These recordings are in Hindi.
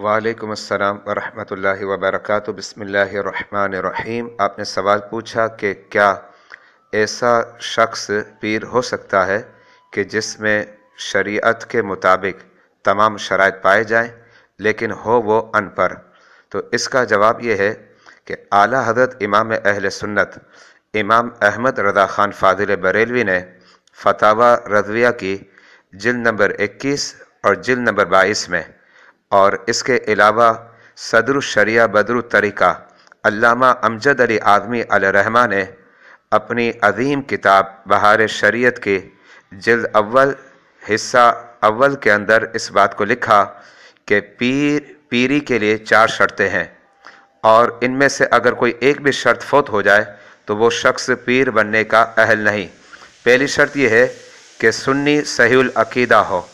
वालेकुम अस्सलाम वरहमतुल्लाहि रहमानिर रहीम आपने सवाल पूछा कि क्या ऐसा शख्स पीर हो सकता है कि जिसमें शरीयत के मुताबिक तमाम शराइत पाए जाएं लेकिन हो वो अनपढ़ तो इसका जवाब यह है कि आला हजरत इमाम अहल सुन्नत इमाम अहमद रदा ख़ान फ़ाजिल बरेलवी ने फतावा रजविया की जिल नंबर 21 और जिल नंबर 22 में और इसके अलावा सदर शरिया बदर तरीका अल्लामा अमजद अली आदमी अलरहमा ने अपनी अजीम किताब बहार शरीयत के जल्द अव्वल हिस्सा अव्वल के अंदर इस बात को लिखा कि पीर पीरी के लिए चार शर्तें हैं और इनमें से अगर कोई एक भी शर्त फोत हो जाए तो वो शख्स पीर बनने का अहल नहीं पहली शर्त यह है कि सुन्नी सहील अकीदा हो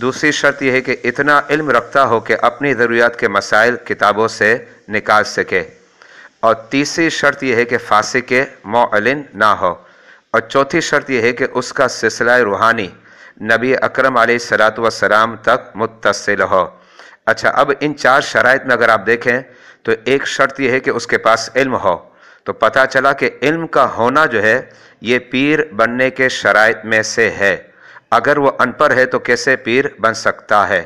दूसरी शर्त यह है कि इतना इल्म रखता हो कि अपनी ज़रूरियात के मसाइल किताबों से निकाल सके और तीसरी शर्त यह है कि फांसी के मोलिन ना हो और चौथी शर्त यह है कि उसका सिलसिला रूहानी नबी अकरम सलात वसलाम तक मुतसिल हो अच्छा अब इन चार शराइ में अगर आप देखें तो एक शर्त यह है कि उसके पास इल्म हो तो पता चला कि इल्म का होना जो है ये पीर बनने के शराइ में से है अगर वह अनपढ़ है तो कैसे पीर बन सकता है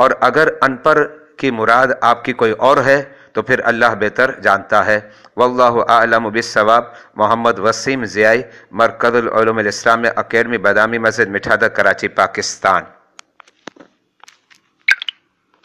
और अगर अनपढ़ की मुराद आपकी कोई और है तो फिर अल्लाह बेहतर जानता है वल्लम बिसवाब मोहम्मद वसीम ज़ियाई मरकज़ुलूम इस्लाम अकेडमी बदामी मस्जिद मिठादा कराची पाकिस्तान